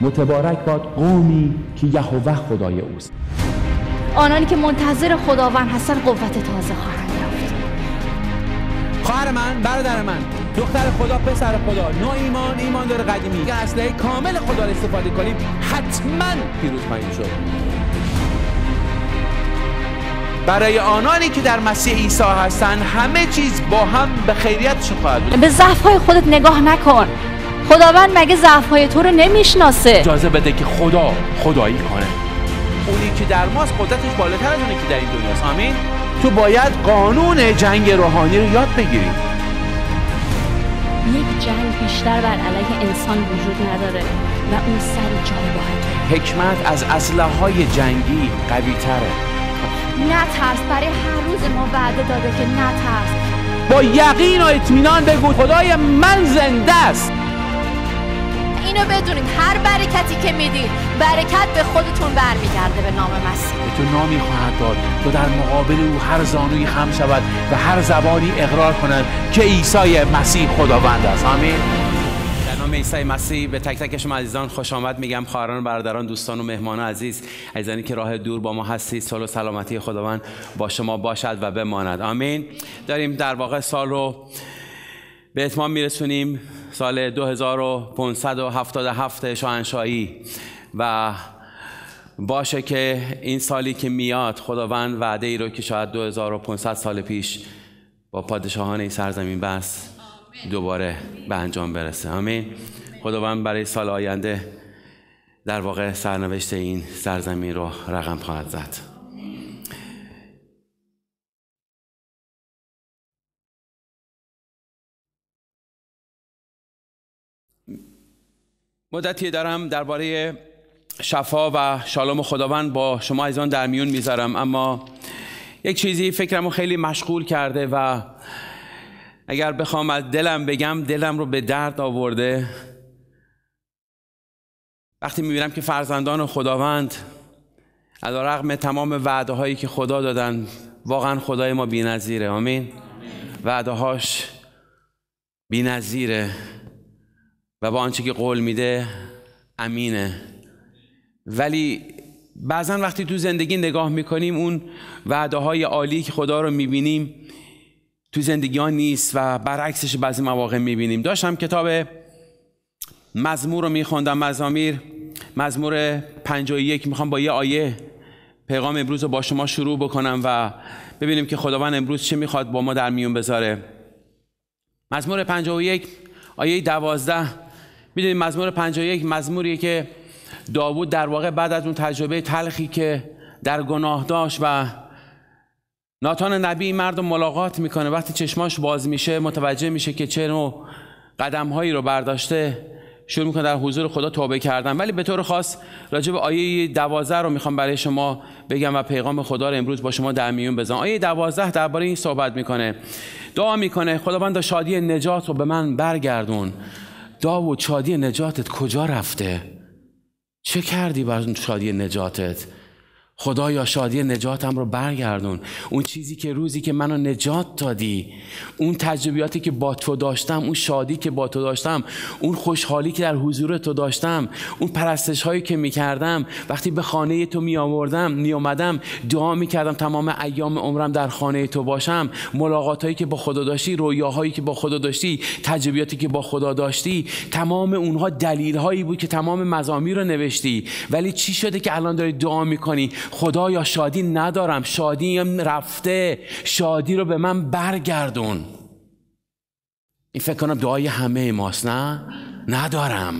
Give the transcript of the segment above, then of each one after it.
متبارک باد قومی که یهوه خدای اوست آنانی که منتظر خداوند هستن قوت تازه خواهند یافت خواهر من برادر من دختر خدا پسر خدا نو ایمان ایمان داره قدیمی اصله کامل خدا را استفاده کنیم حتما پیروز خواهیم شد برای آنانی که در مسیح عیسی هستند همه چیز با هم به خیریت خواهد بود به های خودت نگاه نکن خداوند مگه ضعفهای تو رو نمیشناسه اجازه بده که خدا خدایی کنه اونی که در ماست قدرتش بالاتر از اونی که در این دنیاست آمین تو باید قانون جنگ روحانی رو یاد بگیری یک جنگ بیشتر بر علیه انسان وجود نداره و اون سر جای باید حکمت از اسلحه های جنگی قوی تره نه ترس برای هر روز ما وعده داده که نه ترس با یقین و اطمینان بگو خدای من زنده است اینو هر برکتی که میدید برکت به خودتون برمیگرده به نام مسیح به تو نامی خواهد داد تو در مقابل او هر زانوی خم شود و هر زبانی اقرار کند که عیسی مسیح خداوند است آمین نام عیسی مسیح به تک تک شما عزیزان خوش آمد میگم خواهران برادران دوستان و مهمان عزیز عزیزانی که راه دور با ما هستید سال و سلامتی خداوند با شما باشد و بماند آمین داریم در واقع سال رو به اتمام میرسونیم سال 2577 شاهنشاهی و باشه که این سالی که میاد خداوند وعده ای رو که شاید 2500 سال پیش با پادشاهان این سرزمین بس دوباره به انجام برسه آمین خداوند برای سال آینده در واقع سرنوشت این سرزمین رو رقم خواهد زد مدتی دارم درباره شفا و شالوم خداوند با شما ایزان در میون میذارم اما یک چیزی فکرم رو خیلی مشغول کرده و اگر بخوام از دلم بگم دلم رو به درد آورده وقتی میبینم که فرزندان خداوند از رقم تمام وعده هایی که خدا دادن واقعا خدای ما بی نظیره آمین وعده هاش بی نظیره و با آنچه که قول میده امینه ولی بعضا وقتی تو زندگی نگاه میکنیم اون وعده های عالی که خدا رو میبینیم تو زندگی ها نیست و برعکسش بعضی مواقع میبینیم داشتم کتاب مزمور رو میخوندم مزامیر مزمور 51 میخوام با یه آیه پیغام امروز رو با شما شروع بکنم و ببینیم که خداوند امروز چه میخواد با ما در میون بذاره مزمور 51 آیه 12 میدونید مزمور 51 مزموریه که داوود در واقع بعد از اون تجربه تلخی که در گناه داشت و ناتان نبی این مرد ملاقات میکنه وقتی چشماش باز میشه متوجه میشه که چه نوع قدم هایی رو برداشته شروع میکنه در حضور خدا توبه کردن ولی به طور خاص راجع به آیه دوازده رو میخوام برای شما بگم و پیغام خدا رو امروز با شما در میون بزنم آیه دوازده درباره این صحبت میکنه دعا میکنه خداوند شادی نجات رو به من برگردون و شادی نجاتت کجا رفته چه کردی بر شادی نجاتت خدا یا شادی نجاتم رو برگردون اون چیزی که روزی که منو نجات دادی اون تجربیاتی که با تو داشتم اون شادی که با تو داشتم اون خوشحالی که در حضور تو داشتم اون پرستش هایی که می کردم وقتی به خانه تو می آوردم آمدم دعا می کردم تمام ایام عمرم در خانه تو باشم ملاقات هایی که با خدا داشتی رویاهایی که با خدا داشتی تجربیاتی که با خدا داشتی تمام اونها دلیل هایی بود که تمام مزامیر رو نوشتی ولی چی شده که الان داری دعا میکنی خدا یا شادی ندارم شادیم رفته شادی رو به من برگردون این فکر کنم دعای همه ماست نه ندارم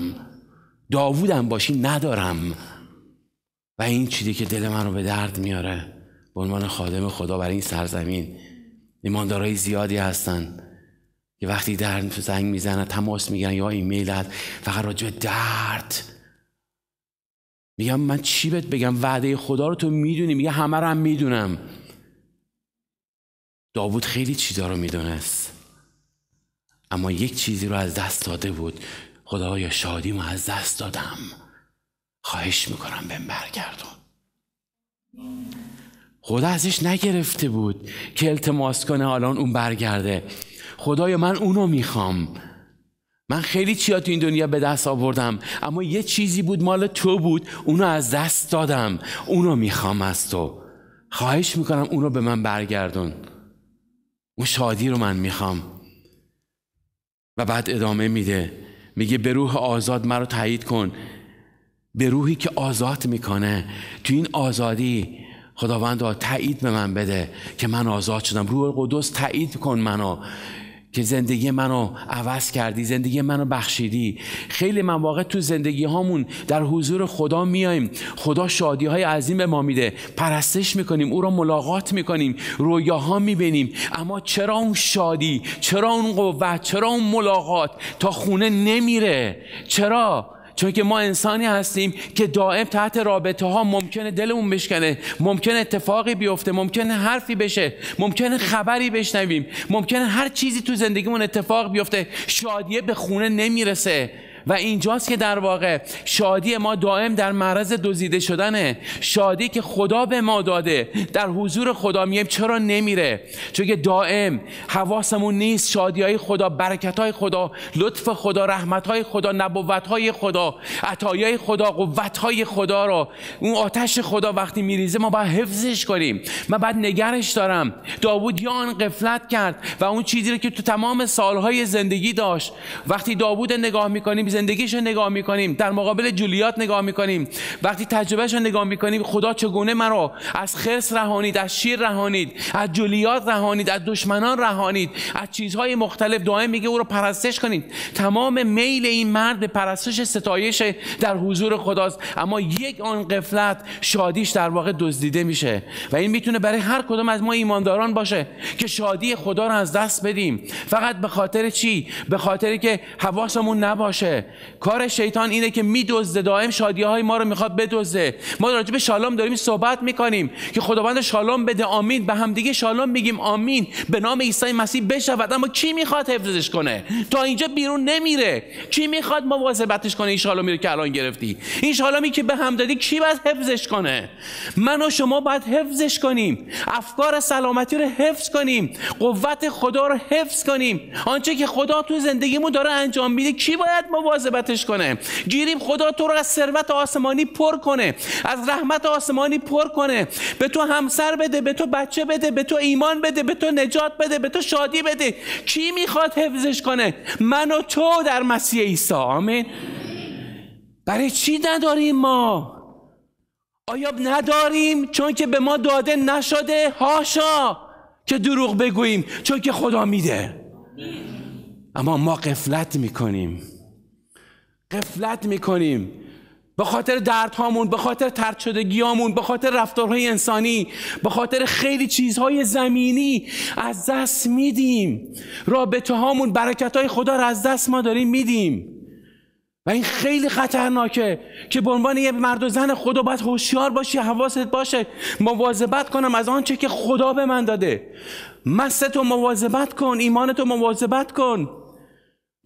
داوودم باشی ندارم و این چیزی که دل من رو به درد میاره به عنوان خادم خدا برای این سرزمین ایماندارای زیادی هستن که وقتی در زنگ میزنن تماس میگن یا ایمیل هست فقط راجع درد میگم من چی بهت بگم وعده خدا رو تو میدونی میگه همه رو هم میدونم داوود خیلی چیزا رو میدونست اما یک چیزی رو از دست داده بود شادی ما از دست دادم خواهش میکنم بهم برگردون خدا ازش نگرفته بود که التماس کنه الان اون برگرده خدایا من اونو میخوام من خیلی چیا تو این دنیا به دست آوردم اما یه چیزی بود مال تو بود اونو از دست دادم اونو میخوام از تو خواهش میکنم اونو به من برگردون اون شادی رو من میخوام و بعد ادامه میده میگه به روح آزاد مرا تایید کن به روحی که آزاد میکنه تو این آزادی خداوند تایید به من بده که من آزاد شدم روح القدس تایید کن منو که زندگی منو عوض کردی زندگی منو بخشیدی خیلی من مواقع تو زندگی هامون در حضور خدا میایم خدا شادی های عظیم به ما میده پرستش میکنیم او را ملاقات میکنیم رویاها میبینیم اما چرا اون شادی چرا اون قوت چرا اون ملاقات تا خونه نمیره چرا چون که ما انسانی هستیم که دائم تحت رابطه ها ممکنه دلمون بشکنه ممکن اتفاقی بیفته ممکن حرفی بشه ممکن خبری بشنویم ممکن هر چیزی تو زندگیمون اتفاق بیفته شادیه به خونه نمیرسه و اینجاست که در واقع شادی ما دائم در معرض دزدیده شدنه شادی که خدا به ما داده در حضور خدا میگیم چرا نمیره چون که دائم حواسمون نیست شادی های خدا برکت های خدا لطف خدا رحمت های خدا نبوت های خدا عطایای خدا قوت های خدا رو اون آتش خدا وقتی میریزه ما باید حفظش کنیم من بعد نگرش دارم داوود یان قفلت کرد و اون چیزی رو که تو تمام سالهای زندگی داشت وقتی داوود نگاه میکنیم زندگیش رو نگاه میکنیم در مقابل جولیات نگاه میکنیم وقتی تجربهش رو نگاه میکنیم خدا چگونه مرا از خرس رهانید از شیر رهانید از جولیات رهانید از دشمنان رهانید از چیزهای مختلف دائم میگه او رو پرستش کنید تمام میل این مرد به پرستش ستایش در حضور خداست اما یک آن قفلت شادیش در واقع دزدیده میشه و این میتونه برای هر کدوم از ما ایمانداران باشه که شادی خدا رو از دست بدیم فقط به خاطر چی به خاطر که حواسمون نباشه کار شیطان اینه که میدزده دائم شادی های ما رو میخواد بدزده ما راجع به شالوم داریم صحبت میکنیم که خداوند شالام بده آمین به همدیگه شالوم میگیم آمین به نام عیسی مسیح بشود اما کی میخواد حفظش کنه تا اینجا بیرون نمیره کی میخواد مواظبتش کنه این شالامی رو که الان گرفتی این شالامی که به هم دادی کی باید حفظش کنه من و شما باید حفظش کنیم افکار سلامتی رو حفظ کنیم قوت خدا رو حفظ کنیم آنچه که خدا تو زندگیمون داره انجام میده کی باید مواظبتش کنه گیریم خدا تو رو از ثروت آسمانی پر کنه از رحمت آسمانی پر کنه به تو همسر بده به تو بچه بده به تو ایمان بده به تو نجات بده به تو شادی بده کی میخواد حفظش کنه من و تو در مسیح عیسی آمین برای چی نداریم ما آیا نداریم چون که به ما داده نشده هاشا که دروغ بگوییم چون که خدا میده اما ما قفلت میکنیم قفلت میکنیم به خاطر دردهامون به خاطر ترد گیامون، به خاطر رفتارهای انسانی به خاطر خیلی چیزهای زمینی از دست میدیم رابطه هامون برکت های خدا را از دست ما داریم میدیم و این خیلی خطرناکه که به عنوان یه مرد و زن خدا باید هوشیار باشی حواست باشه مواظبت کنم از آنچه که خدا به من داده تو مواظبت کن ایمانتو مواظبت کن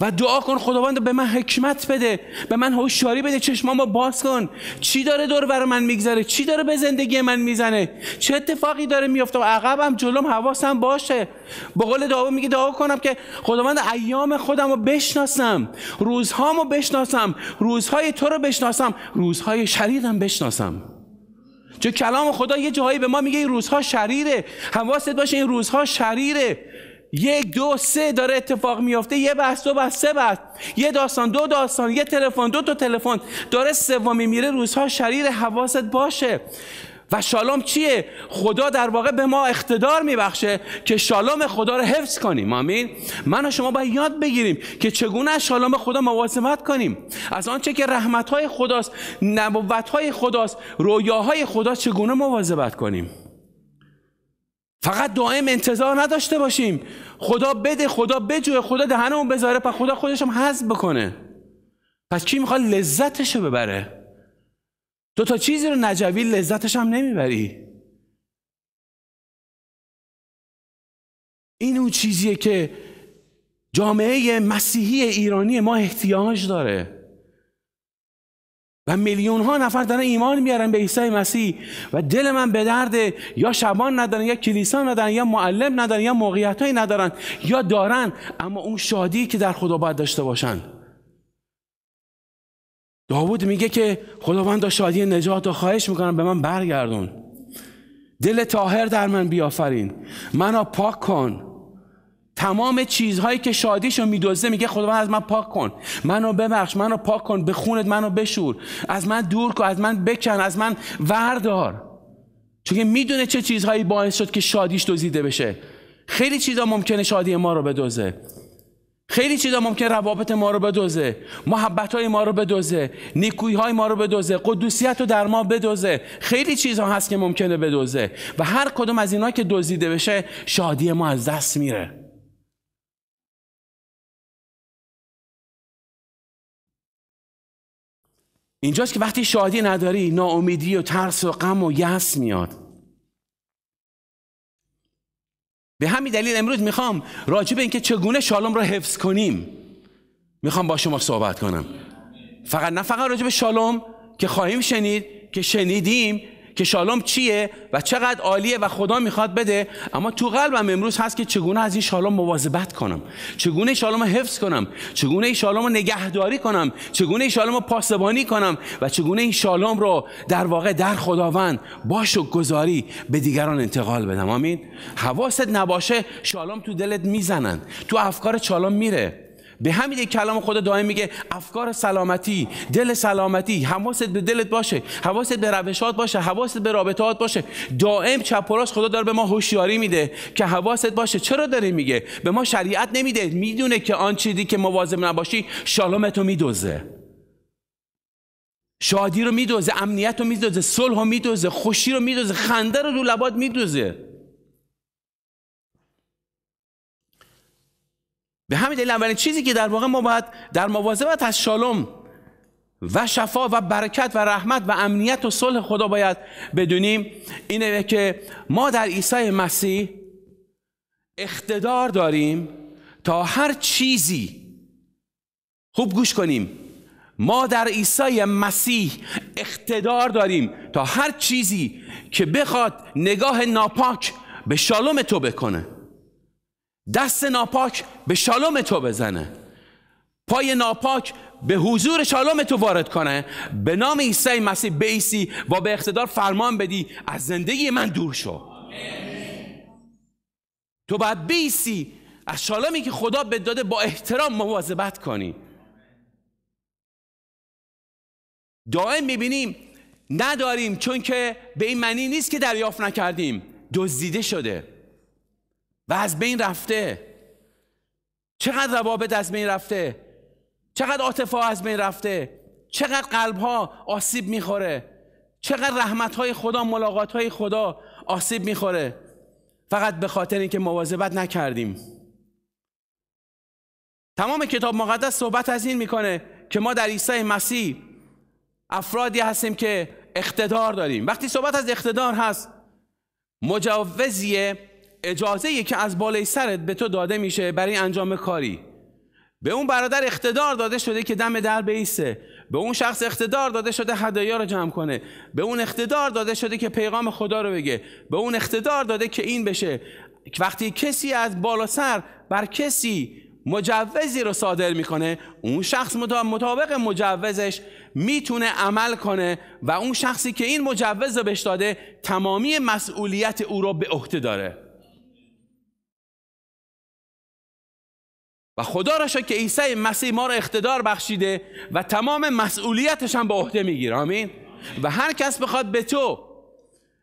و دعا کن خداوند به من حکمت بده به من هوشیاری بده چشمامو باز کن چی داره دور بر من میگذره چی داره به زندگی من میزنه چه اتفاقی داره میفته و عقبم جلوم حواسم باشه به قول دعا میگه دعا کنم که خداوند ایام خودم رو بشناسم روزهامو بشناسم روزهای تو رو بشناسم روزهای شریرم بشناسم چون کلام خدا یه جایی به ما میگه این روزها شریره حواست باشه این روزها شریره یک دو سه داره اتفاق میافته یه بحث دو بحث سه بحث یه داستان دو داستان یه تلفن دو تا تلفن داره سومی میره روزها شریر حواست باشه و شالوم چیه خدا در واقع به ما اقتدار میبخشه که شالوم خدا رو حفظ کنیم آمین من و شما باید یاد بگیریم که چگونه از شالوم خدا مواظبت کنیم از آنچه که رحمت های خداست نبوت های خداست رویاهای خدا چگونه مواظبت کنیم فقط دائم انتظار نداشته باشیم خدا بده خدا بجوه خدا دهنمون بذاره پس خدا خودش هم حذف بکنه پس کی میخواد لذتش رو ببره دو تا چیزی رو نجوی لذتش هم نمیبری این اون چیزیه که جامعه مسیحی ایرانی ما احتیاج داره و میلیون ها نفر دارن ایمان میارن به عیسی مسیح و دل من به درد یا شبان ندارن یا کلیسا ندارن یا معلم ندارن یا موقعیت ندارن یا دارن اما اون شادی که در خدا باید داشته باشن داوود میگه که خداوند شادی نجات رو خواهش میکنم به من برگردون دل تاهر در من بیافرین منو پاک کن تمام چیزهایی که شادیشو میدوزه میگه خداوند از من پاک کن منو ببخش منو پاک کن به خونت منو بشور از من دور کن از من بکن از من وردار چون میدونه چه چیزهایی باعث شد که شادیش دزدیده بشه خیلی چیزا ممکنه شادی ما رو بدوزه خیلی چیزا ممکن روابط ما رو بدوزه محبت های ما رو بدوزه نیکویی های ما رو بدوزه قدوسیت رو در ما بدوزه خیلی چیزها هست که ممکنه بدوزه و هر کدوم از اینا که دزدیده بشه شادی ما از دست میره اینجاست که وقتی شادی نداری ناامیدی و ترس و غم و یس میاد به همین دلیل امروز میخوام راجع به اینکه چگونه شالوم را حفظ کنیم میخوام با شما صحبت کنم فقط نه فقط راجع به شالوم که خواهیم شنید که شنیدیم که شالوم چیه و چقدر عالیه و خدا میخواد بده اما تو قلبم امروز هست که چگونه از این شالوم مواظبت کنم چگونه شالوم حفظ کنم چگونه این شالوم نگهداری کنم چگونه این شالوم پاسبانی کنم و چگونه این شالوم رو در واقع در خداوند باش و گذاری به دیگران انتقال بدم آمین حواست نباشه شالوم تو دلت میزنن تو افکار شالوم میره به همین کلام خدا دائم میگه افکار سلامتی دل سلامتی حواست به دلت باشه حواست به روشات باشه حواست به رابطات باشه دائم چپ خدا داره به ما هوشیاری میده که حواست باشه چرا داره میگه به ما شریعت نمیده میدونه که آن چیزی که مواظب نباشی رو میدوزه شادی رو میدوزه امنیت رو میدوزه صلح رو میدوزه خوشی رو میدوزه خنده رو رو لبات میدوزه به همین دلیل اولین چیزی که در واقع ما باید در مواظبت از شالوم و شفا و برکت و رحمت و امنیت و صلح خدا باید بدونیم اینه که ما در عیسی مسیح اقتدار داریم تا هر چیزی خوب گوش کنیم ما در عیسی مسیح اقتدار داریم تا هر چیزی که بخواد نگاه ناپاک به شالوم تو بکنه دست ناپاک به شالوم تو بزنه پای ناپاک به حضور شالوم تو وارد کنه به نام عیسی مسیح بیسی و به اقتدار فرمان بدی از زندگی من دور شو تو باید بیسی از شالومی که خدا به داده با احترام مواظبت کنی دائم میبینیم نداریم چون که به این معنی نیست که دریافت نکردیم دزدیده شده و از بین رفته چقدر روابط از بین رفته چقدر عاطفه از بین رفته چقدر قلب ها آسیب میخوره چقدر رحمت های خدا ملاقات های خدا آسیب میخوره فقط به خاطر اینکه مواظبت نکردیم تمام کتاب مقدس صحبت از این میکنه که ما در عیسی مسیح افرادی هستیم که اقتدار داریم وقتی صحبت از اقتدار هست مجوزیه اجازه که از بالای سرت به تو داده میشه برای انجام کاری به اون برادر اقتدار داده شده که دم در بیسه به اون شخص اقتدار داده شده هدایا رو جمع کنه به اون اقتدار داده شده که پیغام خدا رو بگه به اون اقتدار داده که این بشه وقتی کسی از بالا سر بر کسی مجوزی رو صادر میکنه اون شخص مطابق مجوزش میتونه عمل کنه و اون شخصی که این مجوز رو بهش داده تمامی مسئولیت او رو به عهده داره و خدا را شد که عیسی مسیح ما را اقتدار بخشیده و تمام مسئولیتش هم به عهده میگیره آمین و هر کس بخواد به تو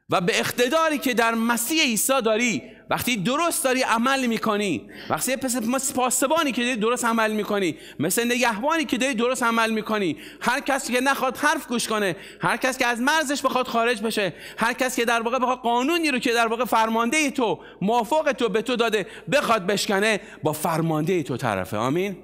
و به اقتداری که در مسیح عیسی داری وقتی درست داری عمل میکنی وقتی پس پاسبانی که داری درست عمل میکنی مثل نگهبانی که داری درست عمل میکنی هر کسی که نخواد حرف گوش کنه هر کسی که از مرزش بخواد خارج بشه هر کسی که در واقع بخواد قانونی رو که در واقع فرمانده تو موافق تو به تو داده بخواد بشکنه با فرمانده تو طرفه آمین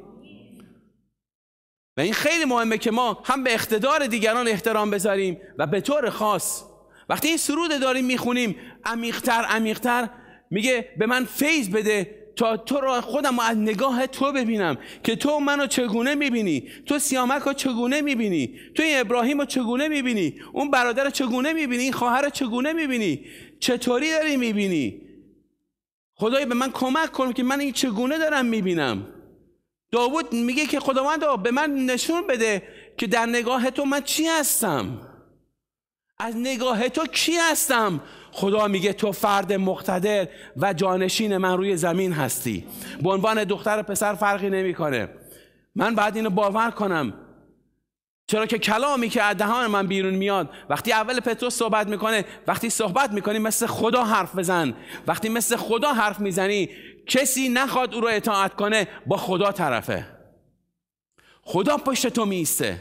و این خیلی مهمه که ما هم به اقتدار دیگران احترام بذاریم و به طور خاص وقتی این سرود داریم میخونیم عمیقتر عمیقتر میگه به من فیض بده تا تو را خودم از نگاه تو ببینم که تو منو چگونه میبینی تو سیامک رو چگونه میبینی تو این ابراهیم رو چگونه میبینی اون برادر رو چگونه میبینی این خواهر رو چگونه میبینی چطوری داری میبینی خدای به من کمک کن که من این چگونه دارم میبینم داوود میگه که خداوند به من نشون بده که در نگاه تو من چی هستم از نگاه تو کی هستم خدا میگه تو فرد مقتدر و جانشین من روی زمین هستی به عنوان دختر و پسر فرقی نمیکنه من بعد اینو باور کنم چرا که کلامی که از دهان من بیرون میاد وقتی اول پتروس صحبت میکنه وقتی صحبت میکنی مثل خدا حرف بزن وقتی مثل خدا حرف میزنی کسی نخواد او رو اطاعت کنه با خدا طرفه خدا پشت تو میسته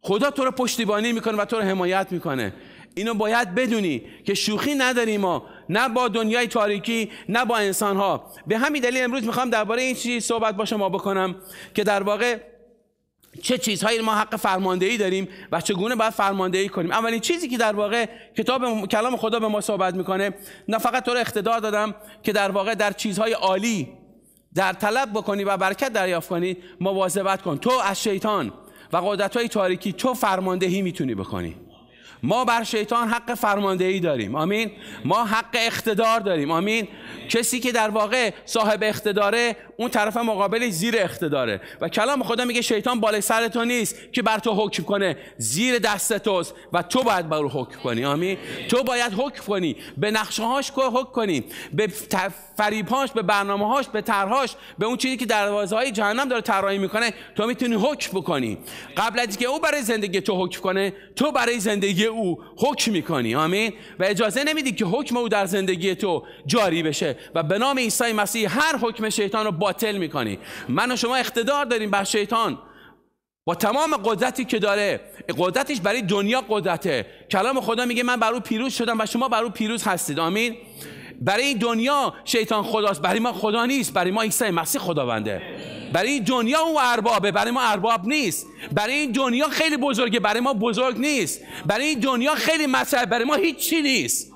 خدا تو رو پشتیبانی میکنه و تو رو حمایت میکنه اینو باید بدونی که شوخی نداریم ما نه با دنیای تاریکی نه با انسانها به همین دلیل امروز میخوام درباره این چیز صحبت با شما بکنم که در واقع چه چیزهایی ما حق فرماندهی داریم و چگونه باید فرماندهی کنیم اولین چیزی که در واقع کتاب کلام خدا به ما صحبت میکنه نه فقط تو رو اقتدار دادم که در واقع در چیزهای عالی در طلب بکنی و برکت دریافت کنی مواظبت کن تو از شیطان و قدرت های تاریکی تو فرماندهی میتونی بکنی ما بر شیطان حق فرماندهی داریم آمین ما حق اقتدار داریم آمین کسی که در واقع صاحب اقتداره اون طرف مقابلش زیر اقتداره و کلام خدا میگه شیطان بالای سر تو نیست که بر تو حکم کنه زیر دست توست و تو باید بر او حکم کنی آمین تو باید حکم کنی به نقشه هاش حکم کنی به فریبهاش به برنامه هاش به طرهاش به اون چیزی که دروازه های جهنم داره طراحی میکنه تو میتونی حکم بکنی قبل از اینکه او برای زندگی تو حکم کنه تو برای زندگی او حکم میکنی آمین و اجازه نمیدی که حکم او در زندگی تو جاری بشه و به نام عیسی مسیح هر حکم شیطان رو باطل میکنی من و شما اقتدار داریم بر شیطان با تمام قدرتی که داره قدرتش برای دنیا قدرته کلام خدا میگه من بر او پیروز شدم و شما بر او پیروز هستید آمین برای دنیا شیطان خداست برای ما خدا نیست برای ما عیسی مسیح خداونده برای دنیا او اربابه برای ما ارباب نیست برای دنیا خیلی بزرگه برای ما بزرگ نیست برای دنیا خیلی مسئله برای ما هیچ نیست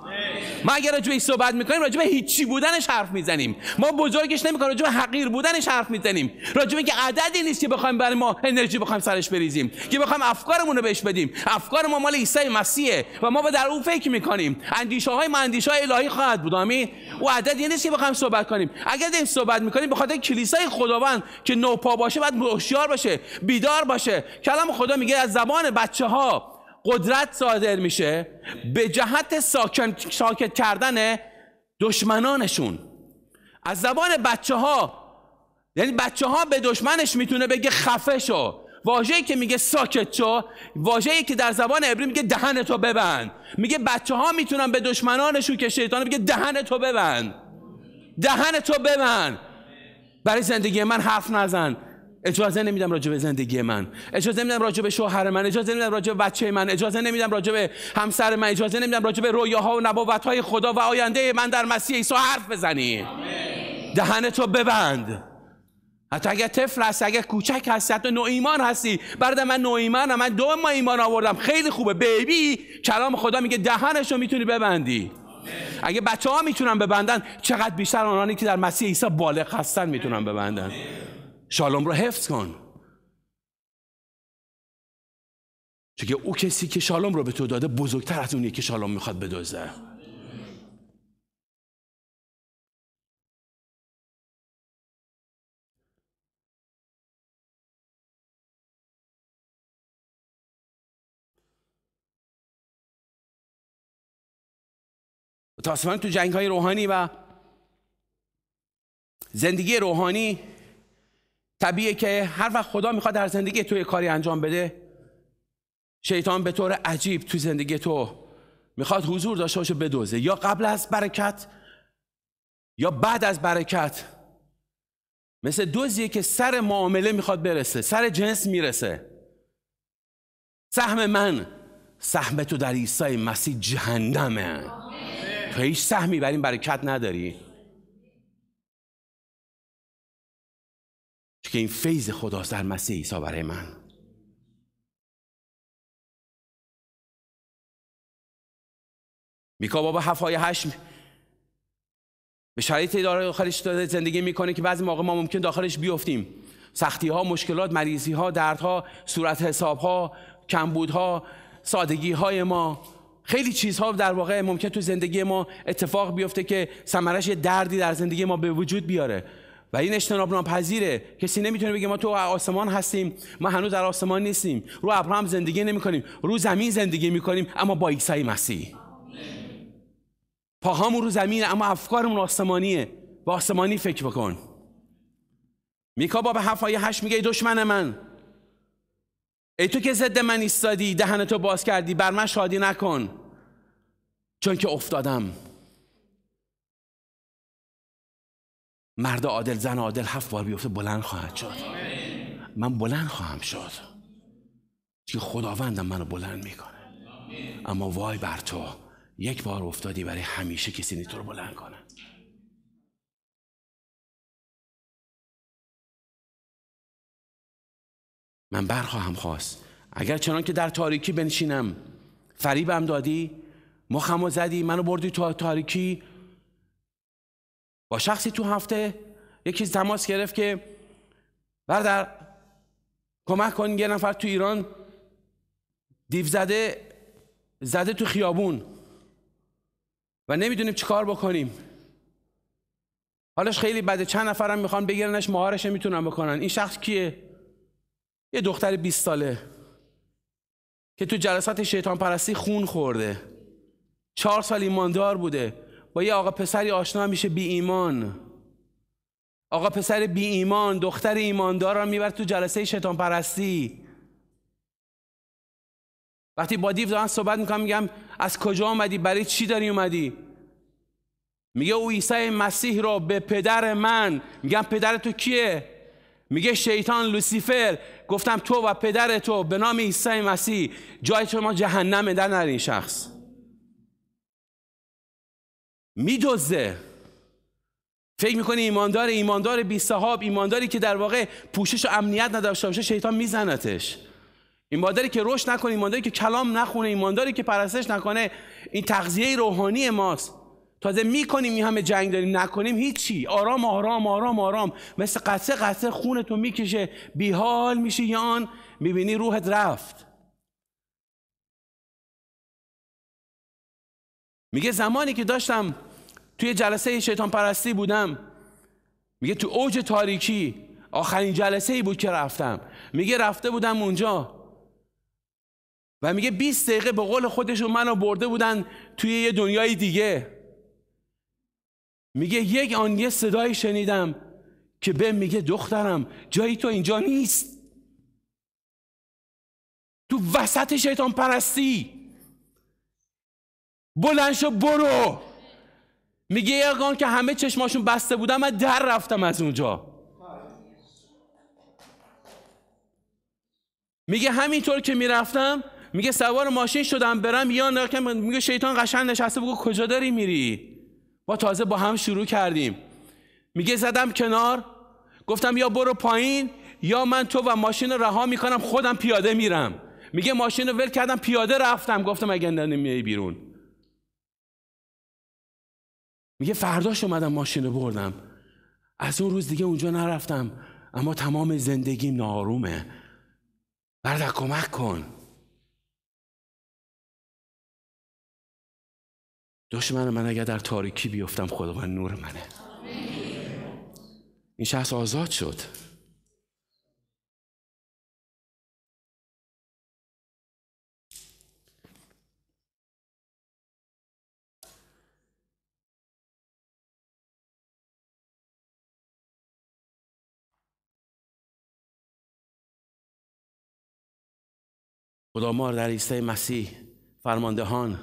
ما اگر راجع به صحبت میکنیم راجع به هیچی بودنش حرف میزنیم ما بزرگش نمیکنیم راجع به حقیر بودنش حرف میزنیم راجع به اینکه عددی نیست که بخوایم برای ما انرژی بخوایم سرش بریزیم که بخوایم افکارمون رو بهش بدیم افکار ما مال عیسی مسیحه و ما به در او فکر میکنیم اندیشه های ما اندیشه های الهی خواهد بود آمین او عددی نیست که بخوایم صحبت کنیم اگر این صحبت میکنیم به خاطر کلیسای خداوند که نوپا باشه باید هوشیار باشه بیدار باشه کلام خدا میگه از زبان بچه ها قدرت صادر میشه به جهت ساکن، ساکت کردن دشمنانشون از زبان بچه ها یعنی بچه ها به دشمنش میتونه بگه خفه شو ای که میگه ساکت شو واژه‌ای که در زبان عبری میگه تو ببند میگه بچه ها میتونن به دشمنانشون که شیطان دهن تو ببند دهن تو ببند برای زندگی من حرف نزن اجازه نمیدم راجع به زندگی من اجازه نمیدم راجع به شوهر من اجازه نمیدم راجع به بچه من اجازه نمیدم راجع به همسر من اجازه نمیدم راجع به رویاها و های خدا و آینده من در مسیح عیسی حرف بزنی تو ببند حتی اگه طفل هست اگه کوچک هستی حتی نو ایمان هستی بردم من نو ایمانم من دو ما ایمان آوردم خیلی خوبه بیبی کلام خدا میگه دهنشو میتونی ببندی اگه بچه ها میتونن ببندن چقدر بیشتر آنانی که در مسیح عیسی بالغ هستن میتونن ببندن شالوم رو حفظ کن چون او کسی که شالوم رو به تو داده بزرگتر از اونیه که شالوم میخواد بدوزه متاسفانه تو جنگ های روحانی و زندگی روحانی طبیعه که هر وقت خدا میخواد در زندگی تو کاری انجام بده شیطان به طور عجیب تو زندگی تو میخواد حضور داشته باشه بدوزه یا قبل از برکت یا بعد از برکت مثل دوزیه که سر معامله میخواد برسه سر جنس میرسه سهم من سهم تو در عیسی مسیح جهنمه تو هیچ سهمی بر این برکت نداری که این فیض خداست در مسیح عیسی برای من میکا بابا هفای هشم به شرایط اداره داخلش زندگی میکنه که بعضی موقع ما ممکن داخلش بیفتیم سختی ها مشکلات مریضی ها دردها صورت حساب ها کمبود ها سادگی های ما خیلی چیزها در واقع ممکن تو زندگی ما اتفاق بیفته که سمرش یه دردی در زندگی ما به وجود بیاره و این اجتناب ناپذیره کسی نمیتونه بگه ما تو آسمان هستیم ما هنوز در آسمان نیستیم رو ابرام زندگی نمیکنیم رو زمین زندگی میکنیم اما با عیسی مسیح پاهامون رو زمین اما افکارمون آسمانیه با آسمانی فکر بکن میکا باب هفت آیه هشت میگه ای دشمن من ای تو که ضد من ایستادی دهنتو باز کردی بر من شادی نکن چون که افتادم مرد عادل زن عادل هفت بار بیفته بلند خواهد شد من بلند خواهم شد که خداوندم منو بلند میکنه اما وای بر تو یک بار افتادی برای همیشه کسی نیتو تو رو بلند کنه من برخواهم خواست اگر چنان که در تاریکی بنشینم فریبم دادی مخمو زدی منو بردی تو تاریکی با شخصی تو هفته یکی تماس گرفت که بردر کمک کن یه نفر تو ایران دیو زده زده تو خیابون و نمیدونیم کار بکنیم حالش خیلی بده چند نفرم میخوان بگیرنش مهارش میتونن بکنن این شخص کیه یه دختر 20 ساله که تو جلسات شیطان پرستی خون خورده چهار سال ایماندار بوده با یه آقا پسری آشنا میشه بی ایمان آقا پسر بی ایمان دختر ایماندار را میبرد تو جلسه شیطان پرستی وقتی با دیو دارن صحبت میکنم میگم از کجا آمدی برای چی داری اومدی میگه او عیسی مسیح را به پدر من میگم پدر تو کیه میگه شیطان لوسیفر گفتم تو و پدر تو به نام عیسی مسیح جای تو ما جهنم در نرین شخص می‌دوزه فکر میکنه ایماندار ایماندار بی صحاب ایمانداری که در واقع پوشش و امنیت نداشته باشه شیطان میزنتش ایمانداری که رشد نکنه ایمانداری که کلام نخونه ایمانداری که پرستش نکنه این تغذیه روحانی ماست تازه میکنیم این همه جنگ داریم نکنیم هیچی آرام آرام آرام آرام مثل قصه قصه خونتو میکشه بیحال میشه یان میبینی روحت رفت میگه زمانی که داشتم توی جلسه شیطان پرستی بودم میگه تو اوج تاریکی آخرین جلسه ای بود که رفتم میگه رفته بودم اونجا و میگه 20 دقیقه به قول خودشون منو برده بودن توی یه دنیای دیگه میگه یک آن یه صدایی شنیدم که به میگه دخترم جایی تو اینجا نیست تو وسط شیطان پرستی بلند شو برو میگه یگان که همه چشماشون بسته بودم، من در رفتم از اونجا میگه همینطور که میرفتم میگه سوار ماشین شدم برم یا نکم میگه شیطان قشنگ نشسته بگو کجا داری میری ما تازه با هم شروع کردیم میگه زدم کنار گفتم یا برو پایین یا من تو و ماشین رها میکنم خودم پیاده میرم میگه ماشین رو ول کردم پیاده رفتم گفتم اگه نمیای بیرون میگه فرداش اومدم ماشین رو بردم از اون روز دیگه اونجا نرفتم اما تمام زندگیم نارومه برادر کمک کن دشمن من اگر در تاریکی بیفتم خداوند نور منه این شخص آزاد شد خدا در عیسی مسیح فرماندهان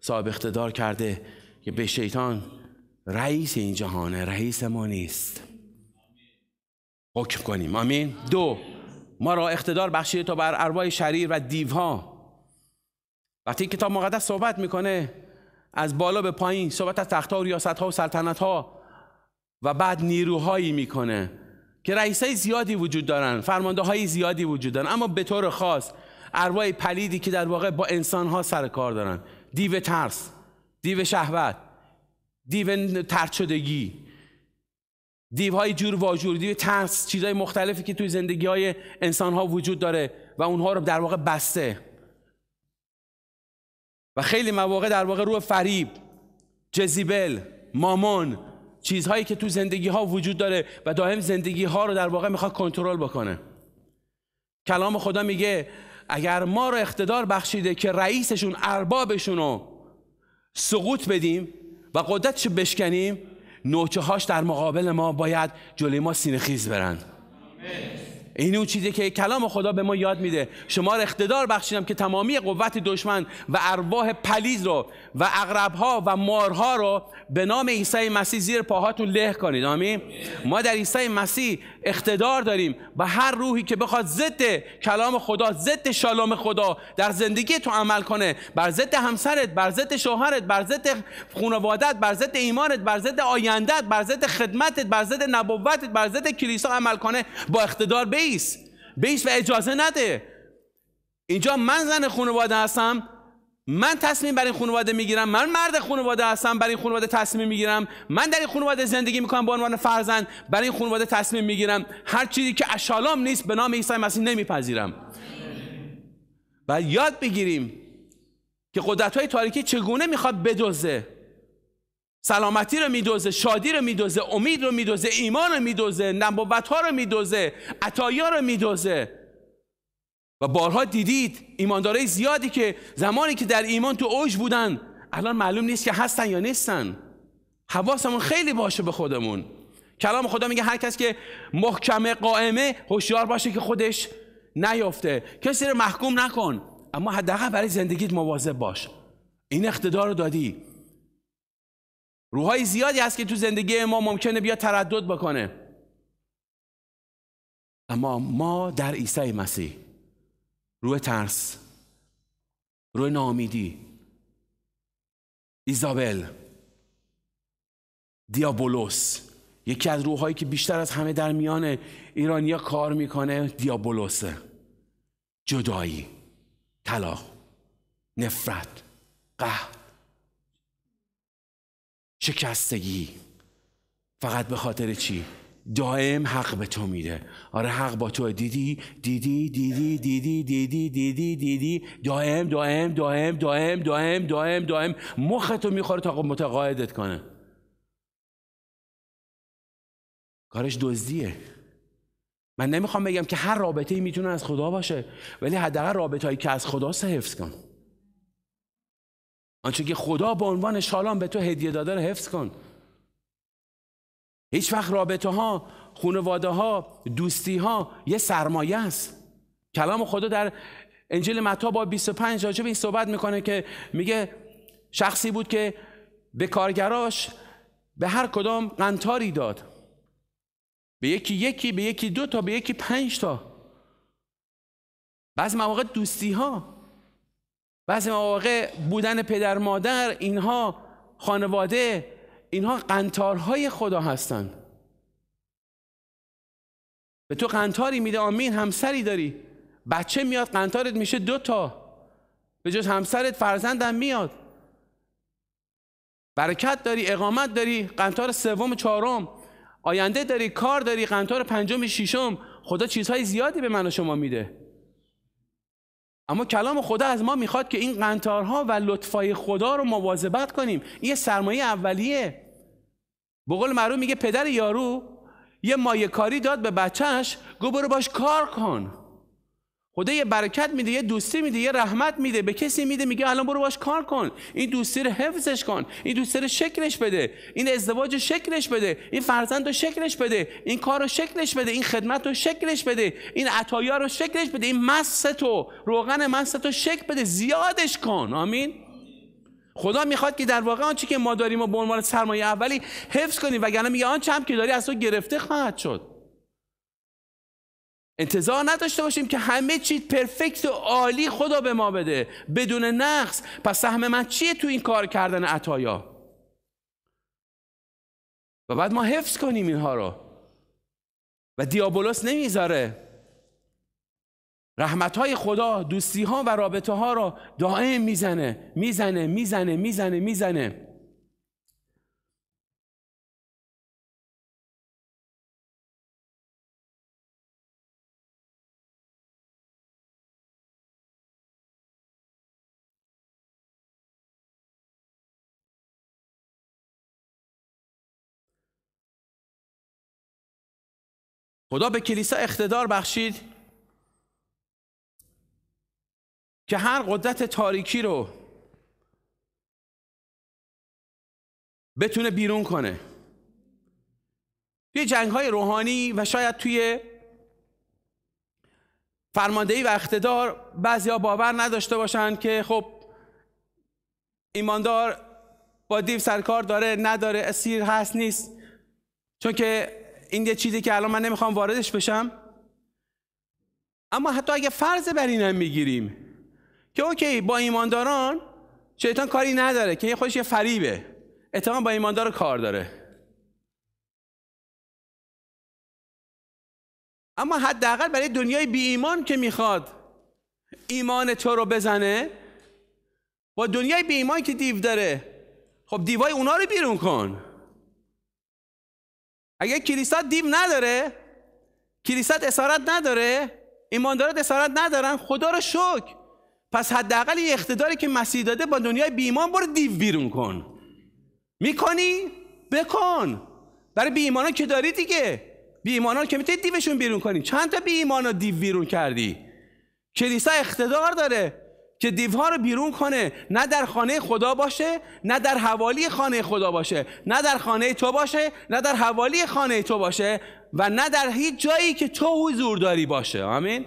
صاحب اقتدار کرده که به شیطان رئیس این جهانه رئیس ما نیست حکم کنیم آمین دو ما را اقتدار بخشید تا بر ارواح شریر و دیوها وقتی کتاب مقدس صحبت میکنه از بالا به پایین صحبت از تختها و ریاست ها و سلطنت ها و بعد نیروهایی میکنه که رئیس زیادی وجود دارن فرمانده های زیادی وجود دارن اما به طور خاص ارواح پلیدی که در واقع با انسان ها سر کار دارن دیو ترس دیو شهوت دیو ترد شدگی دیوهای جور واجور دیو ترس چیزهای مختلفی که توی زندگی های انسان ها وجود داره و اونها رو در واقع بسته و خیلی مواقع در واقع روح فریب جزیبل مامان، چیزهایی که تو زندگی ها وجود داره و دائم زندگی ها رو در واقع میخواد کنترل بکنه کلام خدا میگه اگر ما رو اقتدار بخشیده که رئیسشون اربابشون رو سقوط بدیم و قدرتش بشکنیم نوچه هاش در مقابل ما باید جلوی ما سینخیز خیز برن این اون چیزی که کلام خدا به ما یاد میده شما را اقتدار بخشیدم که تمامی قوت دشمن و ارواح پلیز رو و اغرب ها و مارها رو به نام عیسی مسیح زیر پاهاتون له کنید آمین ما در عیسی مسیح اقتدار داریم و هر روحی که بخواد ضد کلام خدا ضد شالام خدا در زندگی تو عمل کنه بر ضد همسرت بر ضد شوهرت بر ضد خانوادت بر ضد ایمانت بر ضد آیندت بر ضد خدمتت بر ضد نبوتت بر ضد کلیسا عمل کنه با اقتدار بیس بیس و اجازه نده اینجا من زن خانواده هستم من تصمیم بر این خانواده میگیرم من مرد خانواده هستم بر این خانواده تصمیم میگیرم من در این خانواده زندگی میکنم به عنوان فرزند بر این خانواده تصمیم میگیرم هر چیزی که اشالام نیست به نام عیسی مسیح نمیپذیرم و یاد بگیریم که قدرت های تاریکی چگونه میخواد بدوزه سلامتی رو میدوزه شادی رو میدوزه امید رو میدوزه ایمان رو میدوزه نبوت ها رو میدوزه عطایا رو میدوزه و بارها دیدید ایمانداره زیادی که زمانی که در ایمان تو اوج بودن الان معلوم نیست که هستن یا نیستن حواسمون خیلی باشه به خودمون کلام خدا میگه هر کس که محکمه قائمه هوشیار باشه که خودش نیفته کسی رو محکوم نکن اما حداقل برای زندگیت مواظب باش این اقتدار رو دادی روحای زیادی هست که تو زندگی ما ممکنه بیا تردد بکنه اما ما در عیسی مسیح روی ترس روی نامیدی ایزابل دیابولوس یکی از روحهایی که بیشتر از همه در میان ایرانیا کار میکنه دیابولوسه جدایی طلاق نفرت قهر شکستگی فقط به خاطر چی دائم حق به تو میده آره حق با تو دیدی دیدی دیدی دیدی دیدی دیدی دیدی دائم دائم دائم دائم دائم دائم دائم مختو میخوره تا خب متقاعدت کنه کارش دزدیه من نمیخوام بگم که هر رابطه ای میتونه از خدا باشه ولی حداقل رابطه که از خدا سه حفظ کن آنچه که خدا به عنوان شالان به تو هدیه داده رو حفظ کن هیچ وقت رابطه ها خانواده ها دوستی ها یه سرمایه است کلام خدا در انجیل متا با 25 راجع به این صحبت میکنه که میگه شخصی بود که به کارگراش به هر کدام قنتاری داد به یکی یکی به یکی دو تا به یکی پنج تا بعضی مواقع دوستی ها مواقع بودن پدر مادر اینها خانواده اینها قنتارهای خدا هستند به تو قنتاری میده آمین همسری داری بچه میاد قنتارت میشه دو تا به جز همسرت فرزندم میاد برکت داری اقامت داری قنتار سوم چهارم آینده داری کار داری قنتار پنجم ششم خدا چیزهای زیادی به من و شما میده اما کلام خدا از ما میخواد که این قنتارها و لطفای خدا رو مواظبت کنیم این یه سرمایه اولیه به قول معروف میگه پدر یارو یه مایه کاری داد به بچهش گو برو باش کار کن خدا یه برکت میده یه دوستی میده یه رحمت میده به کسی میده میگه الان برو باش کار کن این دوستی رو حفظش کن این دوستی رو شکلش بده این ازدواج رو شکلش بده این فرزند رو شکلش بده این کار رو شکلش بده این خدمت رو شکلش بده این عطایا رو شکلش بده این مست تو روغن مست تو شکل بده زیادش کن آمین خدا میخواد که در واقع آنچه که ما داریم و به عنوان سرمایه اولی حفظ کنیم وگرنه میگه آن چم که داری از تو گرفته خواهد شد انتظار نداشته باشیم که همه چیز پرفکت و عالی خدا به ما بده بدون نقص پس سهم من چیه تو این کار کردن عطایا و بعد ما حفظ کنیم اینها رو و دیابولوس نمیذاره رحمت های خدا دوستی ها و رابطه ها رو دائم میزنه میزنه میزنه میزنه میزنه خدا به کلیسا اقتدار بخشید که هر قدرت تاریکی رو بتونه بیرون کنه توی جنگ های روحانی و شاید توی فرماندهی و اقتدار بعضیا باور نداشته باشند که خب ایماندار با دیو سرکار داره نداره اسیر هست نیست چون که این یه چیزی که الان من نمیخوام واردش بشم اما حتی اگه فرض بر این میگیریم که اوکی با ایمانداران شیطان کاری نداره که خودش یه فریبه اتفاقا با ایماندار کار داره اما حداقل برای دنیای بی ایمان که میخواد ایمان تو رو بزنه با دنیای بی ایمان که دیو داره خب دیوای اونا رو بیرون کن اگر کلیسا دیو نداره کلیسا اسارت نداره ایماندارات اسارت ندارن خدا رو شکر پس حداقل یه اقتداری که مسیح داده با دنیای بیمان برو دیو بیرون کن میکنی بکن برای بیمانا که داری دیگه بیمانا که میتونی دیوشون بیرون کنی چند تا بیمانا دیو بیرون کردی کلیسا اقتدار داره که دیوها رو بیرون کنه نه در خانه خدا باشه نه در حوالی خانه خدا باشه نه در خانه تو باشه نه در حوالی خانه تو باشه و نه در هیچ جایی که تو حضور داری باشه آمین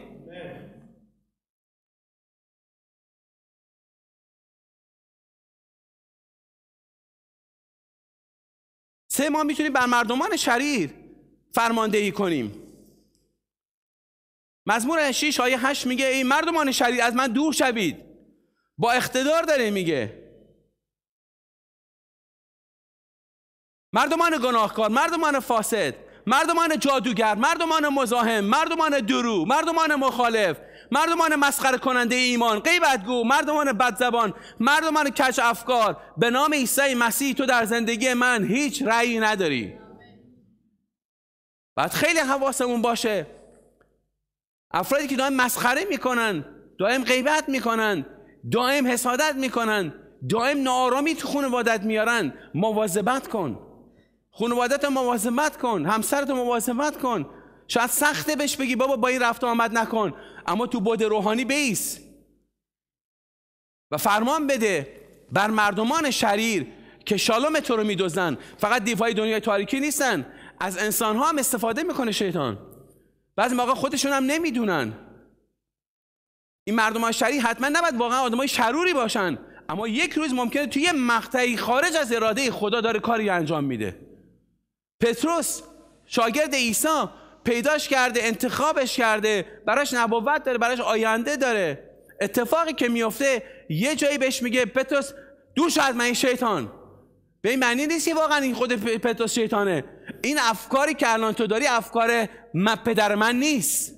سه ما میتونیم بر مردمان شریر فرماندهی کنیم مزمور 6 آیه 8 میگه ای مردمان شریر از من دور شوید با اقتدار داره میگه مردمان گناهکار مردمان فاسد مردمان جادوگر مردمان مزاحم مردمان درو مردمان مخالف مردمان مسخره کننده ایمان غیبتگو مردمان بدزبان مردمان کش افکار به نام عیسی مسیح تو در زندگی من هیچ رأیی نداری بعد خیلی حواسمون باشه افرادی که دائم مسخره میکنن دائم غیبت میکنن دائم حسادت میکنن دائم نارامی تو خانوادت میارن مواظبت کن خانوادت رو مواظبت کن همسرت رو مواظبت کن شاید سخته بهش بگی بابا با این رفت آمد نکن اما تو بود روحانی بیس و فرمان بده بر مردمان شریر که شالوم تو رو میدوزن فقط دیوهای دنیای تاریکی نیستن از انسان ها هم استفاده میکنه شیطان بعضی موقع خودشون هم نمیدونن این مردم های شری حتما نباید واقعا آدم شروری باشن اما یک روز ممکنه توی یه مقطعی خارج از اراده خدا داره کاری انجام میده پتروس شاگرد عیسی پیداش کرده انتخابش کرده براش نبوت داره براش آینده داره اتفاقی که میفته یه جایی بهش میگه پتروس دو از این شیطان به این معنی نیست واقعا این خود پتروس شیطانه این افکاری که الان تو داری افکار من پدر من نیست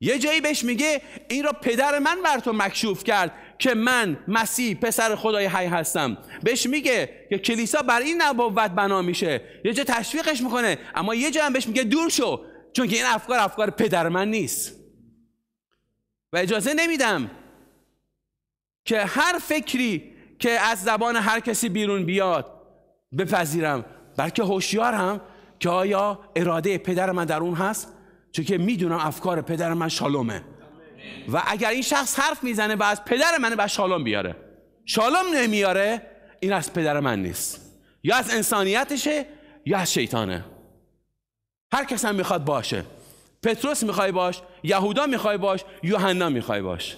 یه جایی بهش میگه این را پدر من بر تو مکشوف کرد که من مسیح پسر خدای حی هستم بهش میگه که کلیسا بر این نبوت بنا میشه یه جا تشویقش میکنه اما یه جا هم بهش میگه دور شو چون که این افکار افکار پدر من نیست و اجازه نمیدم که هر فکری که از زبان هر کسی بیرون بیاد بپذیرم بلکه هم که آیا اراده پدر من در اون هست چون که میدونم افکار پدر من شالومه و اگر این شخص حرف میزنه و از پدر منه به شالوم بیاره شالوم نمیاره این از پدر من نیست یا از انسانیتشه یا از شیطانه هر کس هم میخواد باشه پتروس میخوای باش یهودا میخوای باش یوحنا میخوای باش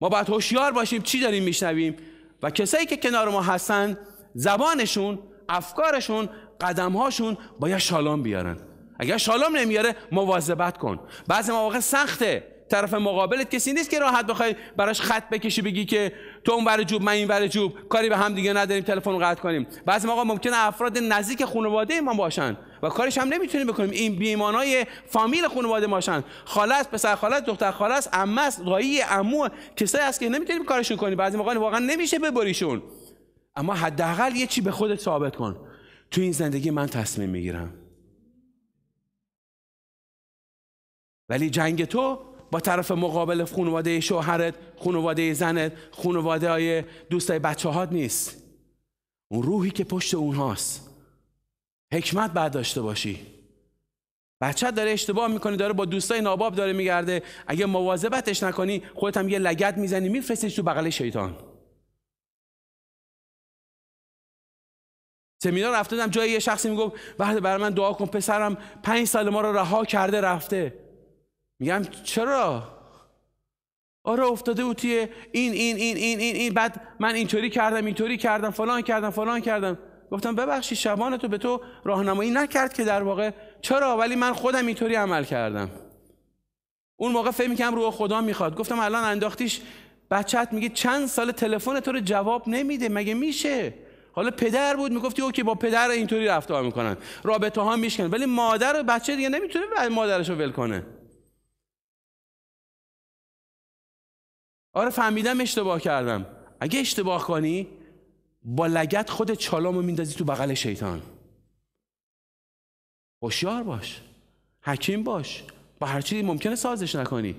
ما باید هوشیار باشیم چی داریم میشنویم و کسایی که کنار ما هستن زبانشون افکارشون قدمهاشون باید شالوم بیارن اگر شالوم نمیاره مواظبت کن بعضی مواقع سخته طرف مقابلت کسی نیست که راحت بخوای براش خط بکشی بگی که تو اون ور جوب من این ور جوب کاری به هم دیگه نداریم تلفن رو قطع کنیم بعضی موقع ممکنه افراد نزدیک خانواده ما باشن و کارش هم نمیتونیم بکنیم این بیمانای فامیل خانواده ماشن خاله است پسر خاله دختر خاله است عمه است دایی عمو کسایی است که نمیتونیم کارشون کنیم بعضی موقع واقعا نمیشه ببریشون اما حداقل یه چی به خودت ثابت کن تو این زندگی من تصمیم میگیرم ولی جنگ تو با طرف مقابل خانواده شوهرت خانواده زنت خانواده های دوستای بچه هات نیست اون روحی که پشت اونهاست حکمت داشته باشی بچه داره اشتباه میکنه داره با دوستای ناباب داره میگرده اگه مواظبتش نکنی خودت هم یه لگت میزنی میفرستی تو بغل شیطان سمینار رفته جای یه شخصی میگفت وقتی برای من دعا کن پسرم پنج سال ما رو رها کرده رفته میگم چرا آره افتاده او این این این این این این بعد من اینطوری کردم اینطوری کردم فلان کردم فلان کردم گفتم ببخشید شبان تو به تو راهنمایی نکرد که در واقع چرا ولی من خودم اینطوری عمل کردم اون موقع فکر میکنم روح خدا میخواد گفتم الان انداختیش بچت میگه چند سال تلفن تو رو جواب نمیده مگه میشه حالا پدر بود میگفتی که با پدر اینطوری رفتار میکنن رابطه ها میشکن ولی مادر و بچه دیگه نمیتونه مادرش رو ول کنه آره فهمیدم اشتباه کردم اگه اشتباه کنی با لگت خود چالامو میندازی تو بغل شیطان هوشیار باش حکیم باش با هر چیزی ممکنه سازش نکنی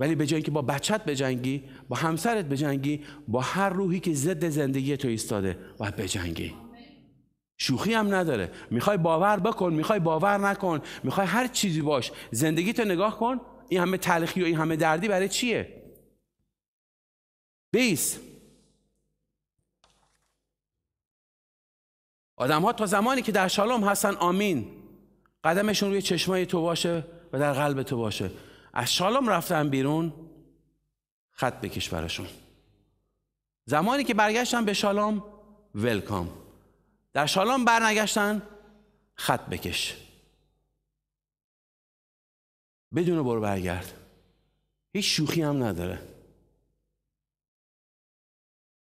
ولی به جایی که با بچت بجنگی با همسرت بجنگی با هر روحی که ضد زندگی تو ایستاده و بجنگی شوخی هم نداره میخوای باور بکن میخوای باور نکن میخوای هر چیزی باش زندگی تو نگاه کن این همه تلخی و این همه دردی برای چیه بیس، آدم تا زمانی که در شالوم هستن آمین قدمشون روی چشمای تو باشه و در قلب تو باشه از شالوم رفتن بیرون خط بکش براشون زمانی که برگشتن به شالوم ولکام در شالوم برنگشتن خط بکش بدون برو برگرد هیچ شوخی هم نداره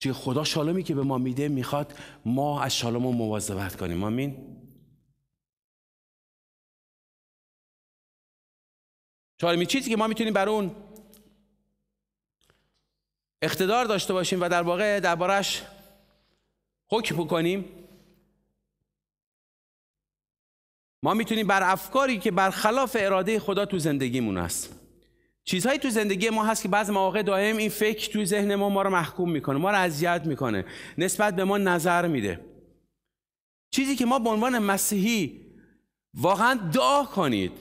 چون خدا شالومی که به ما میده میخواد ما از شالوم مواظبت کنیم آمین چهارمین چیزی که ما میتونیم بر اون اقتدار داشته باشیم و در واقع دربارش حکم کنیم ما میتونیم بر افکاری که بر خلاف اراده خدا تو زندگیمون است چیزهایی تو زندگی ما هست که بعض مواقع دائم این فکر توی ذهن ما ما رو محکوم میکنه ما رو اذیت میکنه نسبت به ما نظر میده چیزی که ما به عنوان مسیحی واقعا دعا کنید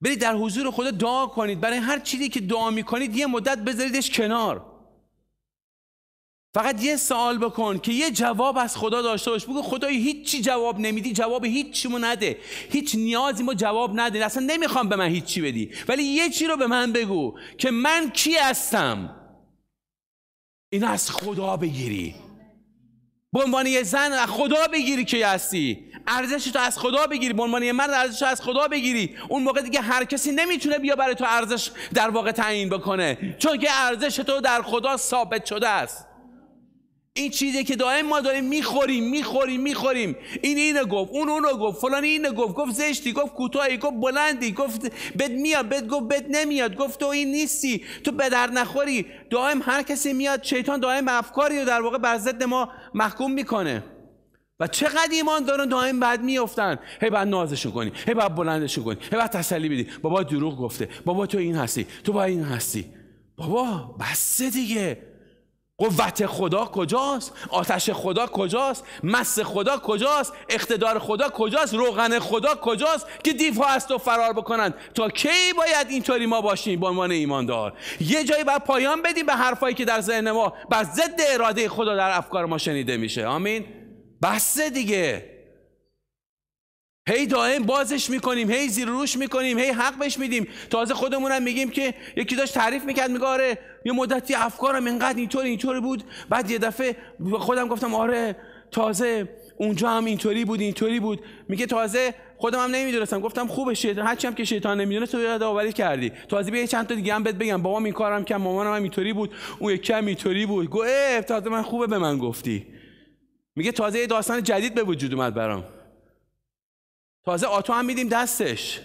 برید در حضور خدا دعا کنید برای هر چیزی که دعا میکنید یه مدت بذاریدش کنار فقط یه سوال بکن که یه جواب از خدا داشته باش بگو خدای هیچی جواب نمیدی جواب هیچی مو نده هیچ نیازی ما جواب نده اصلا نمیخوام به من هیچی بدی ولی یه چی رو به من بگو که من کی هستم این از خدا بگیری به عنوان یه زن از خدا بگیری که هستی ارزش تو از خدا بگیری به عنوان یه مرد ارزش از خدا بگیری اون موقع دیگه هر کسی نمیتونه بیا برای تو ارزش در واقع تعیین بکنه چون که ارزش تو در خدا ثابت شده است این چیزی که دائم ما داریم میخوریم میخوریم میخوریم این اینو گفت اون اونو گفت فلان اینو گفت گفت زشتی گفت کوتاهی گفت بلندی گفت بد میاد بد گفت بد نمیاد گفت تو این نیستی تو به در نخوری دائم هر کسی میاد شیطان دائم افکاری رو در واقع بر ضد ما محکوم میکنه و چقدر ایمان دارن دائم بعد میافتن هی بعد نازشون کنی هی بعد بلندشون کنی هی بعد تسلی بدی بابا دروغ گفته بابا تو این هستی تو با این هستی بابا بس دیگه قوت خدا کجاست آتش خدا کجاست مس خدا کجاست اقتدار خدا کجاست روغن خدا کجاست که دیوها از تو فرار بکنند تا کی باید اینطوری ما باشیم به عنوان ایماندار یه جایی باید پایان بدیم به حرفایی که در ذهن ما بر ضد اراده خدا در افکار ما شنیده میشه آمین بس دیگه هی دائم بازش میکنیم هی زیر روش میکنیم هی حق بهش میدیم تازه خودمونم میگیم که یکی داشت تعریف میکرد میگه آره یه مدتی افکارم اینقدر اینطور اینطور بود بعد یه دفعه خودم گفتم آره تازه اونجا هم اینطوری بود اینطوری بود میگه تازه خودم هم نمیدونستم گفتم خوبه شیطان هرچی هم که شیطان نمیدونه تو یاد آوری کردی تازه بیا چند تا دیگه هم بهت بگم بابام این کارم که مامانم هم اینطوری بود اون یکی هم اینطوری بود گفت تازه من خوبه به من گفتی میگه تازه داستان جدید به وجود اومد برام تازه آتو هم میدیم دستش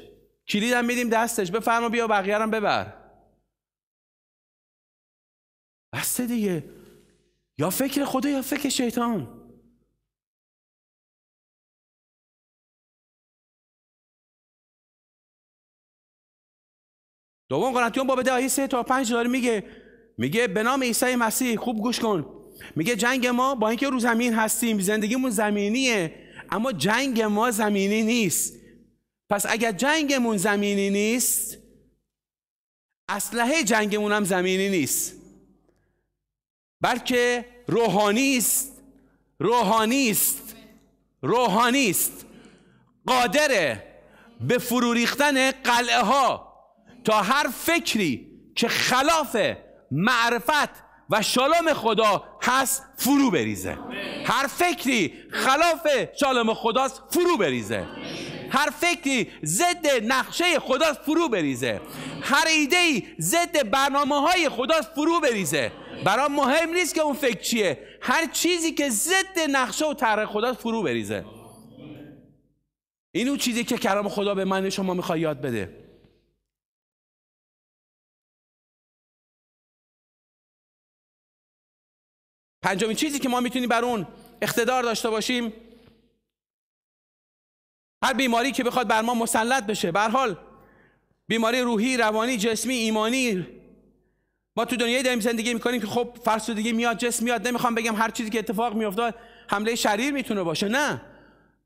کلید هم میدیم دستش بفرما بیا بقیه هم ببر بسته دیگه یا فکر خدا یا فکر شیطان دوم قرنتیون باب ده آیه سه تا پنج داره میگه میگه به نام عیسی مسیح خوب گوش کن میگه جنگ ما با اینکه رو زمین هستیم زندگیمون زمینیه اما جنگ ما زمینی نیست پس اگر جنگمون زمینی نیست اسلحه جنگمون هم زمینی نیست بلکه روحانی است روحانی است روحانی است قادره به فرو ریختن قلعه ها تا هر فکری که خلاف معرفت و شالام خدا هست فرو بریزه هر فکری خلاف شالام خداست فرو بریزه هر فکری ضد نقشه خداست فرو بریزه هر ایده ای ضد برنامه های خداست فرو بریزه برام مهم نیست که اون فکر چیه هر چیزی که ضد نقشه و طرح خداست فرو بریزه این اون چیزی که کلام خدا به من شما میخواد یاد بده پنجمین چیزی که ما میتونیم بر اون اقتدار داشته باشیم هر بیماری که بخواد بر ما مسلط بشه بر حال بیماری روحی روانی جسمی ایمانی ما تو دنیای داریم زندگی میکنیم که خب فرسودگی میاد جسم میاد نمیخوام بگم هر چیزی که اتفاق میافتاد حمله شریر میتونه باشه نه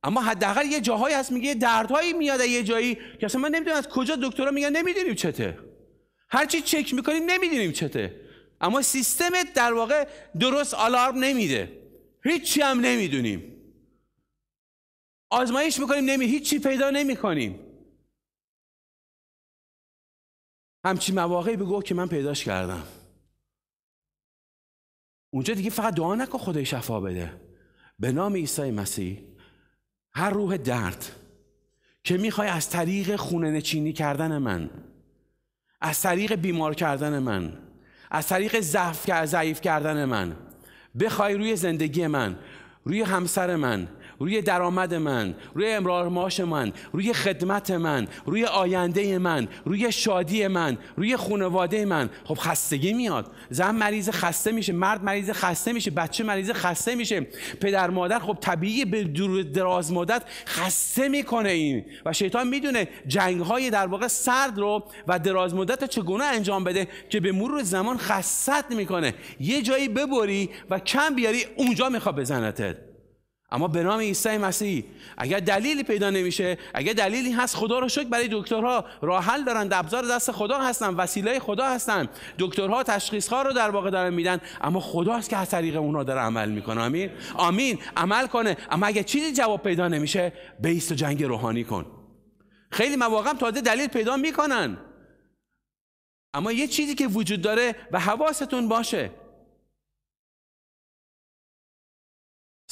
اما حداقل یه جاهایی هست میگه دردهایی میاد یه جایی که اصلا من نمیدونم از کجا دکترها میگن نمیدونیم چته هر چی چک میکنیم نمیدونیم چته اما سیستمت در واقع درست آلارم نمیده هیچی هم نمیدونیم آزمایش میکنیم نمی هیچی پیدا نمیکنیم همچی مواقعی بگو که من پیداش کردم اونجا دیگه فقط دعا نکن خدای شفا بده به نام عیسی مسیح هر روح درد که میخوای از طریق خونه نچینی کردن من از طریق بیمار کردن من از طریق ضعف کردن من بخوای روی زندگی من روی همسر من روی درآمد من روی امرار معاش من روی خدمت من روی آینده من روی شادی من روی خانواده من خب خستگی میاد زن مریض خسته میشه مرد مریض خسته میشه بچه مریض خسته میشه پدر مادر خب طبیعی به دراز مدت خسته میکنه این و شیطان میدونه جنگ های در واقع سرد رو و دراز مدت رو چگونه انجام بده که به مرور زمان خستت میکنه یه جایی ببری و کم بیاری اونجا میخواد بزنتت اما به نام عیسی مسیح اگر دلیلی پیدا نمیشه اگر دلیلی هست خدا رو شکر برای دکترها راه حل دارن ابزار دست خدا هستن وسیله خدا هستن دکترها تشخیص رو در واقع دارن میدن اما خداست که از طریق اونها داره عمل میکنه آمین آمین عمل کنه اما اگر چیزی جواب پیدا نمیشه بیست و جنگ روحانی کن خیلی مواقع تازه دلیل پیدا میکنن اما یه چیزی که وجود داره و حواستون باشه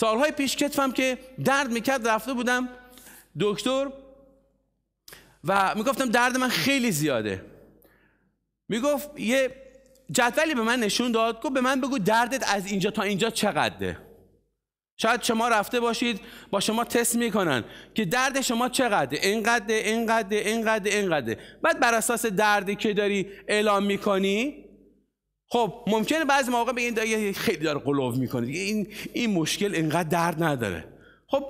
سالهای پیش کتفم که درد میکرد رفته بودم دکتر و میگفتم درد من خیلی زیاده میگفت یه جدولی به من نشون داد گفت به من بگو دردت از اینجا تا اینجا چقدره شاید شما رفته باشید با شما تست میکنن که درد شما چقدره اینقدر اینقدر اینقدر اینقدر بعد بر اساس دردی که داری اعلام میکنی خب ممکنه بعضی موقع به این دایه خیلی داره قلوف میکنه این این مشکل اینقدر درد نداره خب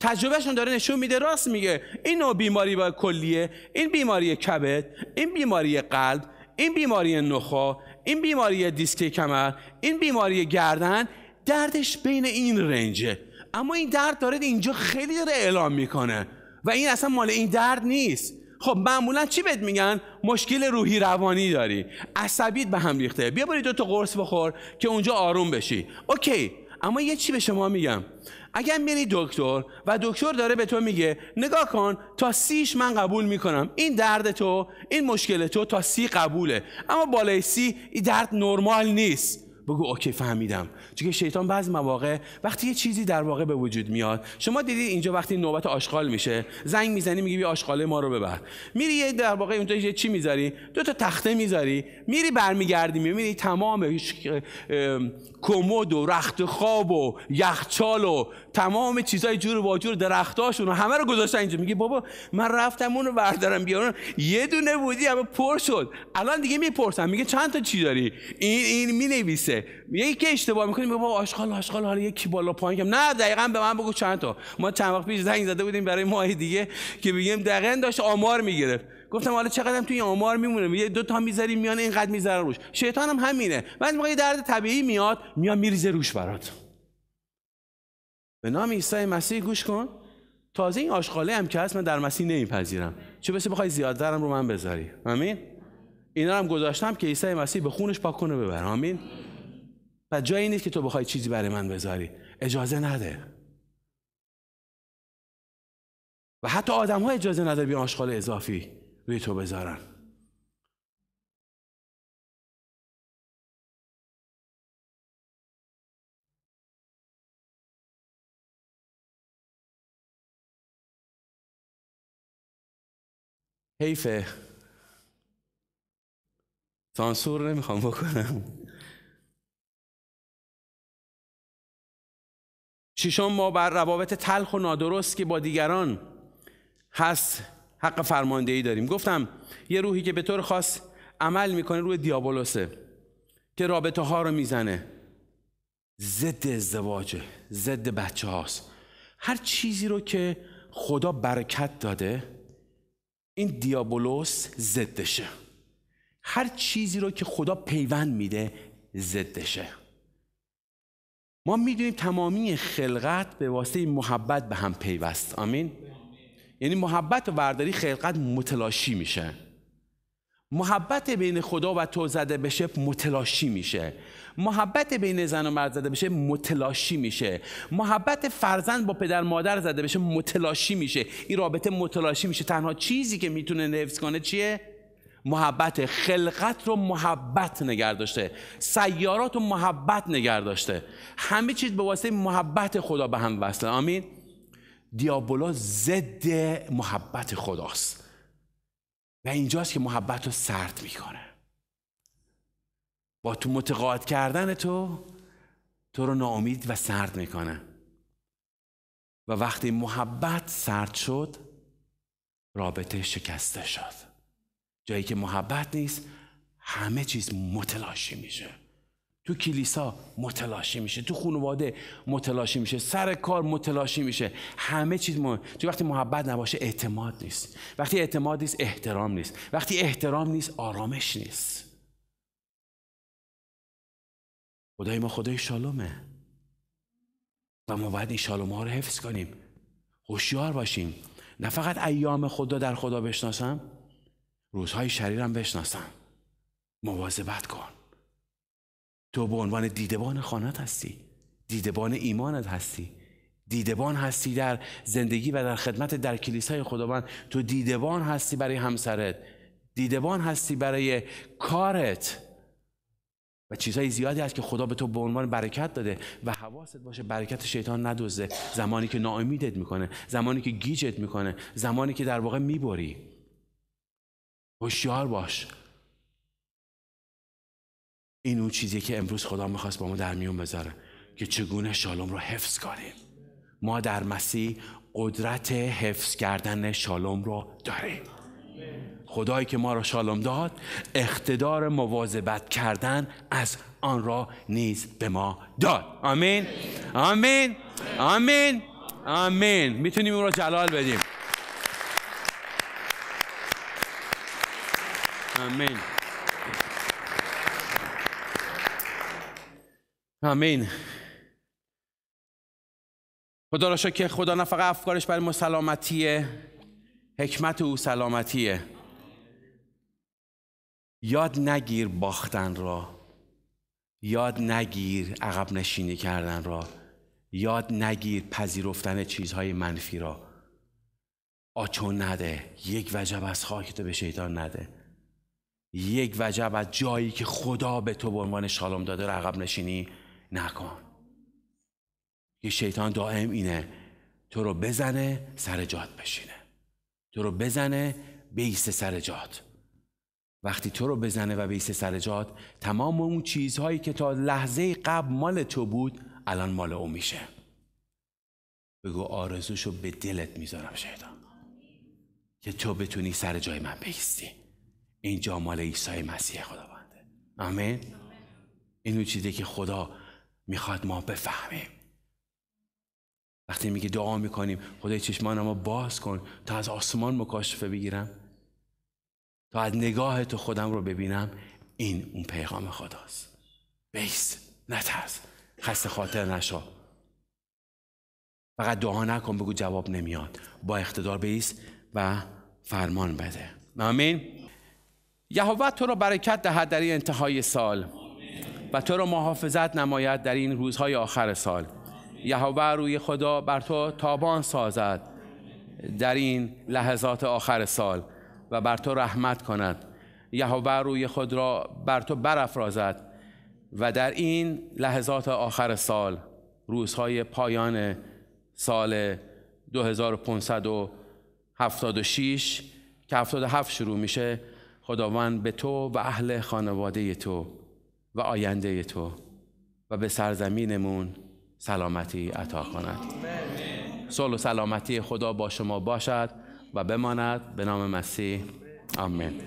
تجربهشون داره نشون میده راست میگه این نوع بیماری با کلیه این بیماری کبد این بیماری قلب این بیماری نخا این بیماری دیسک کمر این بیماری گردن دردش بین این رنجه اما این درد داره اینجا خیلی داره اعلام میکنه و این اصلا مال این درد نیست خب معمولا چی بهت میگن مشکل روحی روانی داری عصبیت به هم ریخته بیا برید دو تا قرص بخور که اونجا آروم بشی اوکی اما یه چی به شما میگم اگر میری دکتر و دکتر داره به تو میگه نگاه کن تا سیش من قبول میکنم این درد تو این مشکل تو تا سی قبوله اما بالای سی این درد نرمال نیست بگو اوکی فهمیدم چون شیطان بعضی مواقع وقتی یه چیزی در واقع به وجود میاد شما دیدید اینجا وقتی نوبت آشغال میشه زنگ میزنی میگی بیا آشغاله ما رو ببر میری یه در واقع اونجا چی میذاری دو تا تخته میذاری میری برمیگردی میبینی تمام کمد و رخت خواب و یخچال و تمام چیزای جور با جور درختاشون همه رو گذاشتن اینجا میگه بابا من رفتم اون رو بردارم بیارم یه دونه بودی اما پر شد الان دیگه میپرسم میگه چند تا چی داری این این مینویسه یکی که اشتباه میکنیم بابا آشغال آشغال حالا یکی بالا پایین نه دقیقا به من بگو چند تا ما چند وقت پیش زنگ زده بودیم برای ماه دیگه که بگیم دقیقا داشت آمار میگرفت گفتم حالا چقدرم توی آمار میمونه یه دو تا میذاری میان اینقدر میذاره روش شیطان هم همینه بعد موقع درد طبیعی میاد میاد میریزه روش برات به نام عیسی مسیح گوش کن تازه این آشغاله هم که هست من در مسیح نمیپذیرم چه بسه بخوای درم رو من بذاری آمین اینا هم گذاشتم که عیسی مسیح به خونش پاک کنه ببر آمین و جایی نیست که تو بخوای چیزی برای من بذاری اجازه نده و حتی آدم ها اجازه نداره بیان آشغال اضافی روی تو بذارن حیفه سانسور نمیخوام بکنم ششم ما بر روابط تلخ و نادرست که با دیگران هست حق فرماندهی داریم گفتم یه روحی که به طور خاص عمل میکنه روی دیابولوسه که رابطه ها رو میزنه ضد ازدواجه ضد بچه هاست هر چیزی رو که خدا برکت داده این دیابولوس ضدشه هر چیزی رو که خدا پیوند میده ضدشه ما میدونیم تمامی خلقت به واسه محبت به هم پیوست آمین یعنی محبت و برداری خلقت متلاشی میشه محبت بین خدا و تو زده بشه متلاشی میشه محبت بین زن و مرد زده بشه متلاشی میشه محبت فرزند با پدر مادر زده بشه متلاشی میشه این رابطه متلاشی میشه تنها چیزی که میتونه نفس کنه چیه محبت خلقت رو محبت نگر داشته سیارات رو محبت نگر داشته همه چیز به واسطه محبت خدا به هم وصله آمین دیابولا ضد محبت خداست و اینجاست که محبت رو سرد میکنه با تو متقاعد کردن تو تو رو ناامید و سرد میکنه و وقتی محبت سرد شد رابطه شکسته شد جایی که محبت نیست همه چیز متلاشی میشه تو کلیسا متلاشی میشه تو خانواده متلاشی میشه سر کار متلاشی میشه همه چیز مهم تو وقتی محبت نباشه اعتماد نیست وقتی اعتماد نیست احترام نیست وقتی احترام نیست آرامش نیست خدای ما خدای شالومه و ما باید این شالوم ها رو حفظ کنیم هوشیار باشیم نه فقط ایام خدا در خدا بشناسم روزهای شریرم بشناسم مواظبت کن تو به عنوان دیدبان خانت هستی دیدبان ایمانت هستی دیدبان هستی در زندگی و در خدمت در کلیسای خداوند تو دیدبان هستی برای همسرت دیدبان هستی برای کارت و چیزهای زیادی هست که خدا به تو به عنوان برکت داده و حواست باشه برکت شیطان ندوزه زمانی که ناامیدت میکنه زمانی که گیجت میکنه زمانی که در واقع میبری هوشیار باش این اون چیزی که امروز خدا میخواست با ما در میون بذاره که چگونه شالوم رو حفظ کنیم ما در مسیح قدرت حفظ کردن شالوم رو داریم خدایی که ما را شالوم داد اقتدار مواظبت کردن از آن را نیز به ما داد آمین آمین آمین آمین میتونیم اون را جلال بدیم آمین آمین خدا را که خدا نه فقط افکارش برای ما سلامتیه حکمت او سلامتیه یاد نگیر باختن را یاد نگیر عقب نشینی کردن را یاد نگیر پذیرفتن چیزهای منفی را آچون نده یک وجب از تو به شیطان نده یک وجب از جایی که خدا به تو به عنوان شالم داده را عقب نشینی نکن یه شیطان دائم اینه تو رو بزنه سر جات بشینه تو رو بزنه بیست سر جات وقتی تو رو بزنه و بیست سر جات تمام اون چیزهایی که تا لحظه قبل مال تو بود الان مال او میشه بگو آرزوشو به دلت میذارم شیطان که تو بتونی سر جای من بیستی اینجا مال عیسی مسیح خداونده آمین اینو چیزی که خدا میخواد ما بفهمیم وقتی میگه دعا میکنیم خدای چشمان رو باز کن تا از آسمان مکاشفه بگیرم تا از نگاه تو خودم رو ببینم این اون پیغام خداست بیس نترس خسته خاطر نشو فقط دعا نکن بگو جواب نمیاد با اقتدار بیس و فرمان بده آمین یهوه تو رو برکت دهد در این انتهای سال و تو را محافظت نماید در این روزهای آخر سال یهوه روی خدا بر تو تابان سازد در این لحظات آخر سال و بر تو رحمت کند یهوه روی خود را بر تو برافرازد و در این لحظات آخر سال روزهای پایان سال 2576 که 77 شروع میشه خداوند به تو و اهل خانواده تو و آینده تو و به سرزمینمون سلامتی عطا کند صلح و سلامتی خدا با شما باشد و بماند به نام مسیح آمین